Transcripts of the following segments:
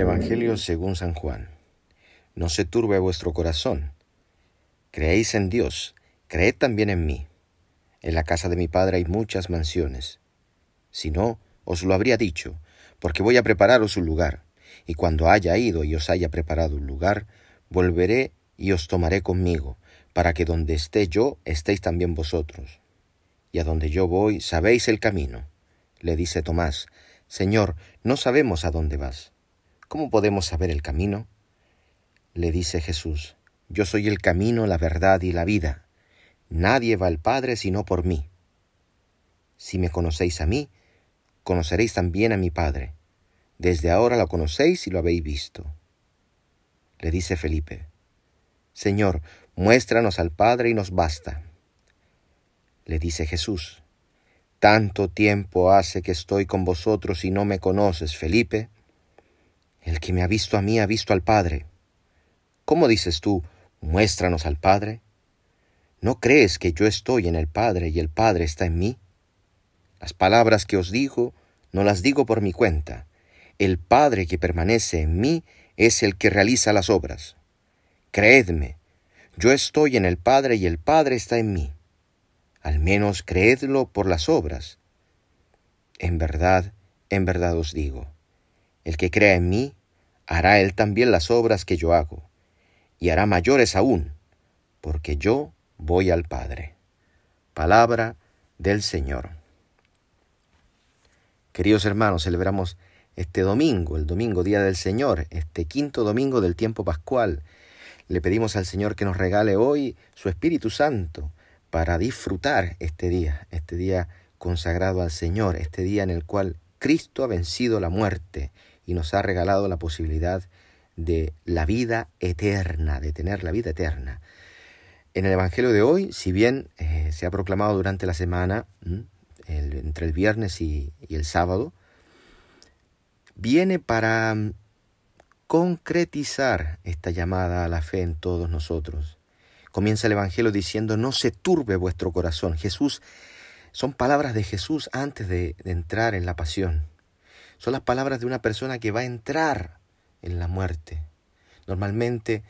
Evangelio según San Juan. No se turbe vuestro corazón. Creéis en Dios, creed también en mí. En la casa de mi Padre hay muchas mansiones. Si no, os lo habría dicho, porque voy a prepararos un lugar, y cuando haya ido y os haya preparado un lugar, volveré y os tomaré conmigo, para que donde esté yo estéis también vosotros. Y a donde yo voy sabéis el camino. Le dice Tomás, Señor, no sabemos a dónde vas. ¿Cómo podemos saber el camino? Le dice Jesús, Yo soy el camino, la verdad y la vida. Nadie va al Padre sino por mí. Si me conocéis a mí, conoceréis también a mi Padre. Desde ahora lo conocéis y lo habéis visto. Le dice Felipe, Señor, muéstranos al Padre y nos basta. Le dice Jesús, Tanto tiempo hace que estoy con vosotros y no me conoces, Felipe el que me ha visto a mí ha visto al Padre. ¿Cómo dices tú, muéstranos al Padre? ¿No crees que yo estoy en el Padre y el Padre está en mí? Las palabras que os digo no las digo por mi cuenta. El Padre que permanece en mí es el que realiza las obras. Creedme, yo estoy en el Padre y el Padre está en mí. Al menos creedlo por las obras. En verdad, en verdad os digo, el que crea en mí, hará él también las obras que yo hago, y hará mayores aún, porque yo voy al Padre. Palabra del Señor. Queridos hermanos, celebramos este domingo, el domingo día del Señor, este quinto domingo del tiempo pascual. Le pedimos al Señor que nos regale hoy su Espíritu Santo para disfrutar este día, este día consagrado al Señor, este día en el cual Cristo ha vencido la muerte, y nos ha regalado la posibilidad de la vida eterna, de tener la vida eterna. En el Evangelio de hoy, si bien eh, se ha proclamado durante la semana, entre el viernes y, el sábado, viene para mm, concretizar esta llamada a la fe en todos nosotros. Comienza el Evangelio diciendo, no se turbe vuestro corazón. Jesús, son palabras de Jesús antes de entrar en la pasión. Son las palabras de una persona que va a entrar en la muerte. Normalmente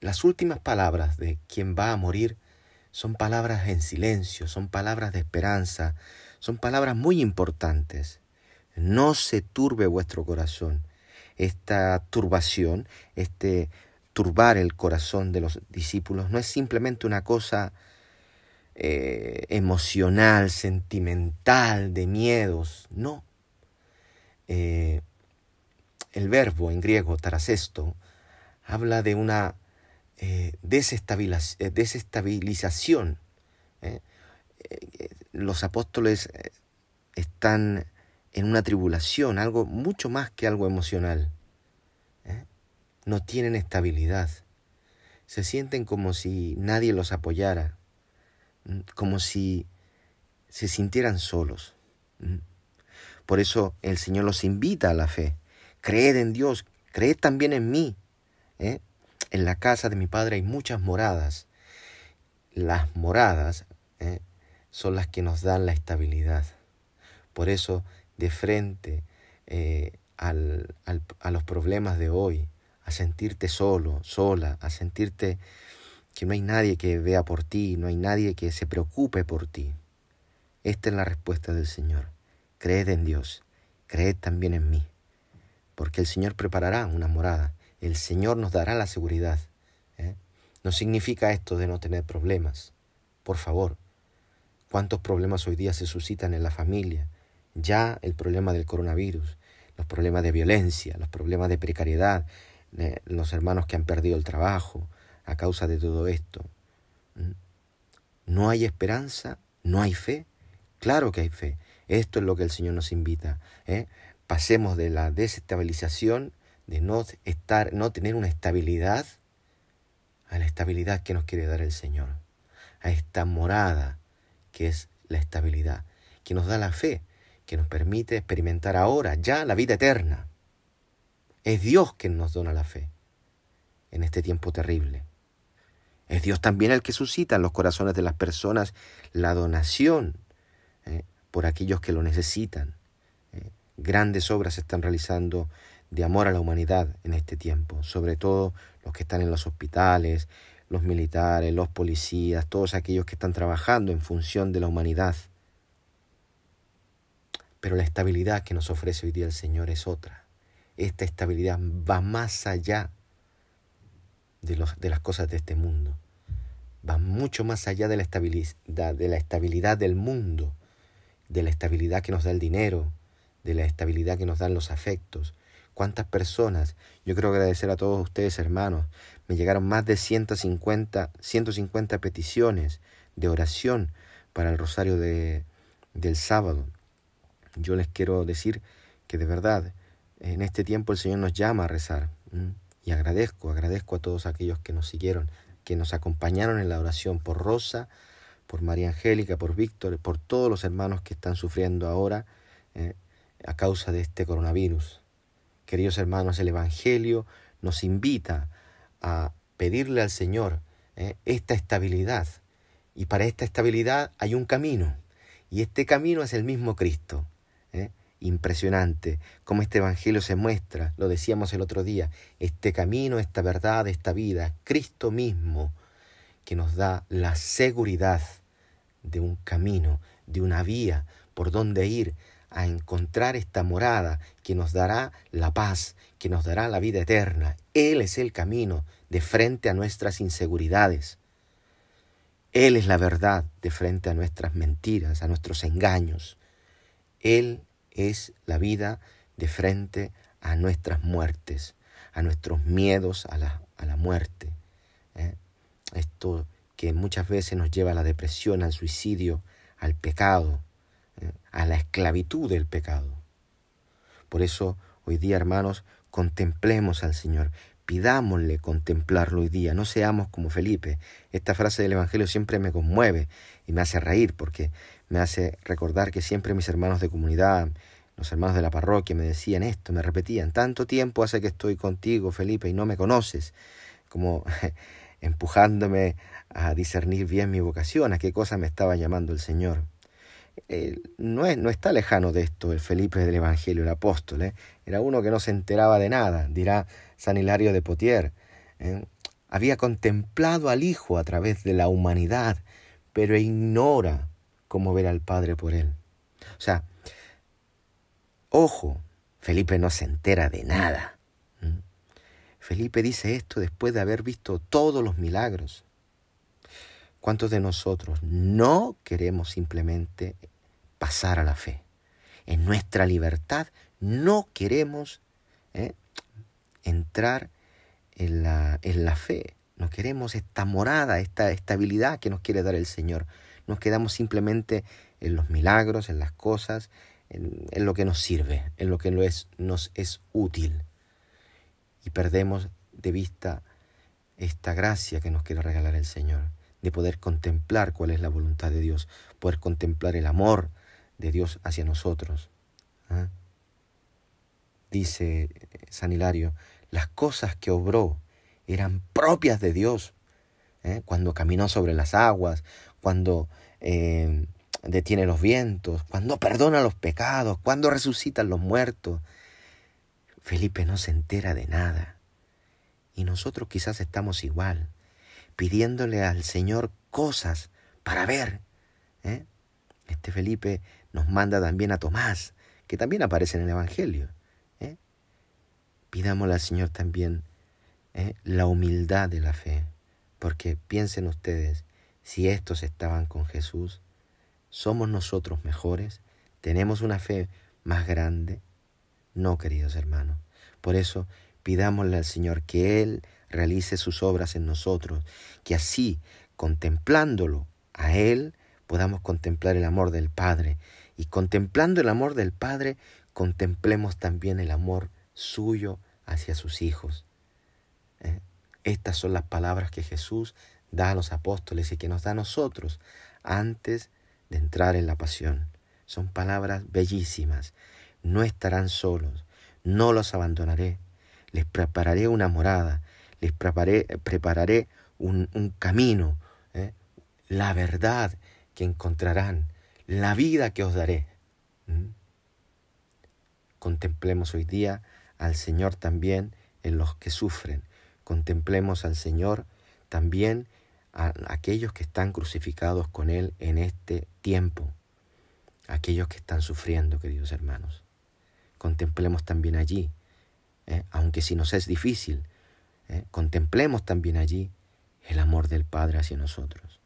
las últimas palabras de quien va a morir son palabras en silencio, son palabras de esperanza, son palabras muy importantes. No se turbe vuestro corazón. Esta turbación, este turbar el corazón de los discípulos no es simplemente una cosa eh, emocional, sentimental, de miedos, no. Eh, el verbo en griego tarasesto habla de una eh, eh, desestabilización. los apóstoles están en una tribulación, algo mucho más que algo emocional. No tienen estabilidad. Se sienten como si nadie los apoyara, como si se sintieran solos. Por eso el Señor los invita a la fe. Creed en Dios, creed también en mí. ¿eh? En la casa de mi Padre hay muchas moradas. Las moradas ¿eh? son las que nos dan la estabilidad. Por eso, de frente eh, a los problemas de hoy, a sentirte solo, sola, a sentirte que no hay nadie que vea por ti, no hay nadie que se preocupe por ti. Esta es la respuesta del Señor. Creed en Dios, creed también en mí, porque el Señor preparará una morada, el Señor nos dará la seguridad. ¿eh? No significa esto de no tener problemas. Por favor, ¿cuántos problemas hoy día se suscitan en la familia? Ya el problema del coronavirus, los problemas de violencia, los problemas de precariedad, eh, los hermanos que han perdido el trabajo a causa de todo esto. ¿No hay esperanza? ¿No hay fe? Claro que hay fe. Esto es lo que el Señor nos invita. ¿eh? Pasemos de la desestabilización, de no, estar, no tener una estabilidad, a la estabilidad que nos quiere dar el Señor. A esta morada que es la estabilidad, que nos da la fe, que nos permite experimentar ahora ya la vida eterna. Es Dios quien nos dona la fe en este tiempo terrible. Es Dios también el que suscita en los corazones de las personas la donación ¿eh? por aquellos que lo necesitan. Eh, grandes obras se están realizando de amor a la humanidad en este tiempo, sobre todo los que están en los hospitales, los militares, los policías, todos aquellos que están trabajando en función de la humanidad. Pero la estabilidad que nos ofrece hoy día el Señor es otra. Esta estabilidad va más allá de, las cosas de este mundo. Va mucho más allá de la estabilidad, de la estabilidad del mundo de la estabilidad que nos da el dinero, de la estabilidad que nos dan los afectos. ¿Cuántas personas? Yo quiero agradecer a todos ustedes, hermanos. Me llegaron más de 150, 150 peticiones de oración para el rosario de, del sábado. Yo les quiero decir que de verdad, en este tiempo el Señor nos llama a rezar. Y agradezco, agradezco a todos aquellos que nos siguieron, que nos acompañaron en la oración por Rosa, por María Angélica, por Víctor, por todos los hermanos que están sufriendo ahora eh, a causa de este coronavirus. Queridos hermanos, el Evangelio nos invita a pedirle al Señor eh, esta estabilidad. Y para esta estabilidad hay un camino. Y este camino es el mismo Cristo. Eh, impresionante cómo este Evangelio se muestra, lo decíamos el otro día, este camino, esta verdad, esta vida, Cristo mismo que nos da la seguridad de un camino, de una vía por donde ir a encontrar esta morada que nos dará la paz, que nos dará la vida eterna. Él es el camino de frente a nuestras inseguridades. Él es la verdad de frente a nuestras mentiras, a nuestros engaños. Él es la vida de frente a nuestras muertes, a nuestros miedos a la, muerte. ¿eh? esto que muchas veces nos lleva a la depresión, al suicidio, al pecado, eh, a la esclavitud del pecado. Por eso hoy día, hermanos, contemplemos al Señor, pidámosle contemplarlo hoy día, no seamos como Felipe. Esta frase del Evangelio siempre me conmueve y me hace reír porque me hace recordar que siempre mis hermanos de comunidad, los hermanos de la parroquia me decían esto, me repetían, tanto tiempo hace que estoy contigo, Felipe, y no me conoces, como empujándome a discernir bien mi vocación, a qué cosa me estaba llamando el Señor. Eh, no, está lejano de esto el Felipe del Evangelio, el apóstol. ¿eh? Era uno que no se enteraba de nada, dirá San Hilario de Potier. ¿eh? Había contemplado al Hijo a través de la humanidad, pero ignora cómo ver al Padre por él. O sea, ojo, Felipe no se entera de nada. Felipe dice esto después de haber visto todos los milagros. ¿Cuántos de nosotros no queremos simplemente pasar a la fe? En nuestra libertad no queremos ¿eh? entrar en la, en la, fe. No queremos esta morada, esta estabilidad que nos quiere dar el Señor. Nos quedamos simplemente en los milagros, en las cosas, en, lo que nos sirve, en lo que nos es útil y perdemos de vista esta gracia que nos quiere regalar el Señor, de poder contemplar cuál es la voluntad de Dios, poder contemplar el amor de Dios hacia nosotros. ¿ah? Dice San Hilario, las cosas que obró eran propias de Dios. ¿eh? Cuando caminó sobre las aguas, cuando eh, detiene los vientos, cuando perdona los pecados, cuando resucitan los muertos, Felipe no se entera de nada. Y nosotros quizás estamos igual, pidiéndole al Señor cosas para ver. ¿eh? Este Felipe nos manda también a Tomás, que también aparece en el Evangelio. ¿eh? Pidámosle al Señor también ¿eh? la humildad de la fe, porque piensen ustedes, si estos estaban con Jesús, ¿somos nosotros mejores? ¿Tenemos una fe más grande? No, queridos hermanos. Por eso pidámosle al Señor que Él realice sus obras en nosotros, que así, contemplándolo a Él, podamos contemplar el amor del Padre. Y contemplando el amor del Padre, contemplemos también el amor suyo hacia sus hijos. ¿Eh? Estas son las palabras que Jesús da a los apóstoles y que nos da a nosotros antes de entrar en la pasión. Son palabras bellísimas no estarán solos, no los abandonaré. Les prepararé una morada, les prepararé un, camino, ¿eh? la verdad que encontrarán, la vida que os daré. ¿Mm? Contemplemos hoy día al Señor también en los que sufren. Contemplemos al Señor también a aquellos que están crucificados con Él en este tiempo. Aquellos que están sufriendo, queridos hermanos contemplemos también allí, ¿eh? aunque si nos es difícil, ¿eh? contemplemos también allí el amor del Padre hacia nosotros.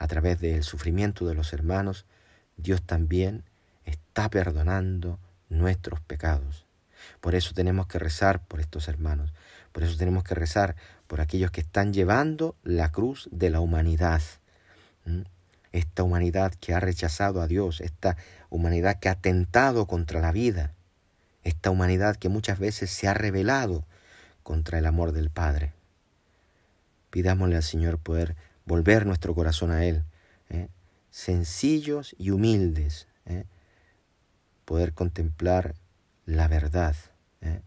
A través del sufrimiento de los hermanos, Dios también está perdonando nuestros pecados. Por eso tenemos que rezar por estos hermanos, por eso tenemos que rezar por aquellos que están llevando la cruz de la humanidad, esta humanidad que ha rechazado a Dios, esta humanidad que ha atentado contra la vida, esta humanidad que muchas veces se ha rebelado contra el amor del Padre. Pidámosle al Señor poder volver nuestro corazón a Él, ¿eh? sencillos y humildes, ¿eh? poder contemplar la verdad, ¿eh?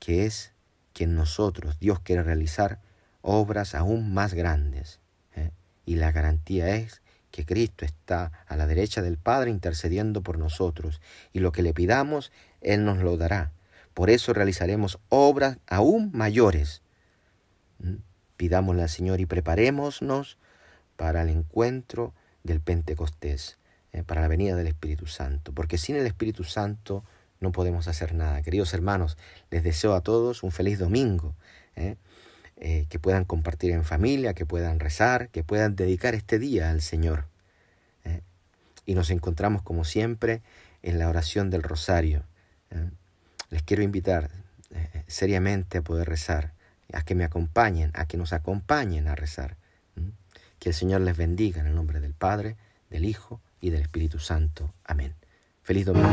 que es que en nosotros Dios quiere realizar obras aún más grandes. Y la garantía es que Cristo está a la derecha del Padre intercediendo por nosotros, y lo que le pidamos, Él nos lo dará. Por eso realizaremos obras aún mayores. ¿Mm? Pidámosle al Señor y preparémonos para el encuentro del Pentecostés, eh, para la venida del Espíritu Santo, porque sin el Espíritu Santo no podemos hacer nada. Queridos hermanos, les deseo a todos un feliz domingo. ¿eh? Eh, que puedan compartir en familia, que puedan rezar, que puedan dedicar este día al Señor. ¿eh? Y nos encontramos como siempre en la oración del rosario. ¿eh? Les quiero invitar seriamente a poder rezar, a que me acompañen, a que nos acompañen a rezar. Que el Señor les bendiga en el nombre del Padre, del Hijo y del Espíritu Santo. Amén. Feliz domingo.